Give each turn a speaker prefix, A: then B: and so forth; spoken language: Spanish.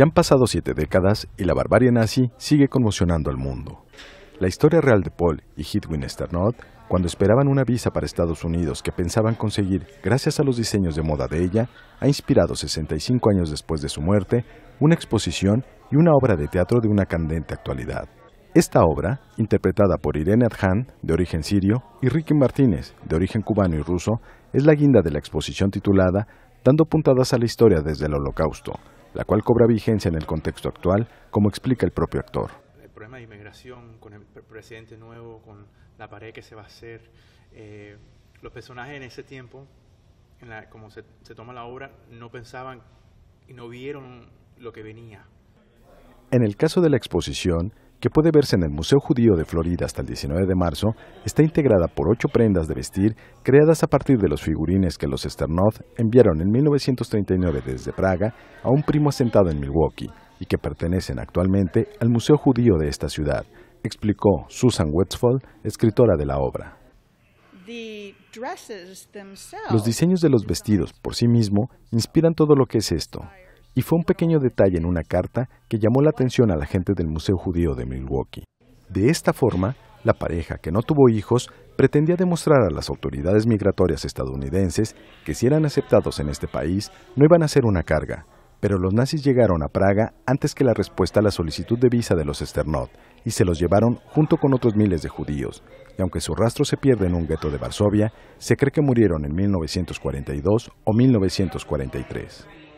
A: Ya han pasado siete décadas y la barbarie nazi sigue conmocionando al mundo. La historia real de Paul y Hitwin Sternot, cuando esperaban una visa para Estados Unidos que pensaban conseguir gracias a los diseños de moda de ella, ha inspirado 65 años después de su muerte una exposición y una obra de teatro de una candente actualidad. Esta obra, interpretada por Irene Adhan, de origen sirio, y Ricky Martínez, de origen cubano y ruso, es la guinda de la exposición titulada Dando puntadas a la historia desde el Holocausto, la cual cobra vigencia en el contexto actual, como explica el propio actor.
B: El problema de inmigración, con el presidente nuevo, con la pared que se va a hacer, eh, los personajes en ese tiempo, en la, como se, se toma la obra, no pensaban y no vieron lo que venía.
A: En el caso de la exposición, que puede verse en el Museo Judío de Florida hasta el 19 de marzo, está integrada por ocho prendas de vestir creadas a partir de los figurines que los Sternoth enviaron en 1939 desde Praga a un primo asentado en Milwaukee y que pertenecen actualmente al Museo Judío de esta ciudad, explicó Susan Westphal, escritora de la obra. Los diseños de los vestidos por sí mismo inspiran todo lo que es esto, y fue un pequeño detalle en una carta que llamó la atención a la gente del Museo Judío de Milwaukee. De esta forma, la pareja, que no tuvo hijos, pretendía demostrar a las autoridades migratorias estadounidenses que si eran aceptados en este país, no iban a ser una carga. Pero los nazis llegaron a Praga antes que la respuesta a la solicitud de visa de los Sternot y se los llevaron junto con otros miles de judíos. Y aunque su rastro se pierde en un gueto de Varsovia, se cree que murieron en 1942 o 1943.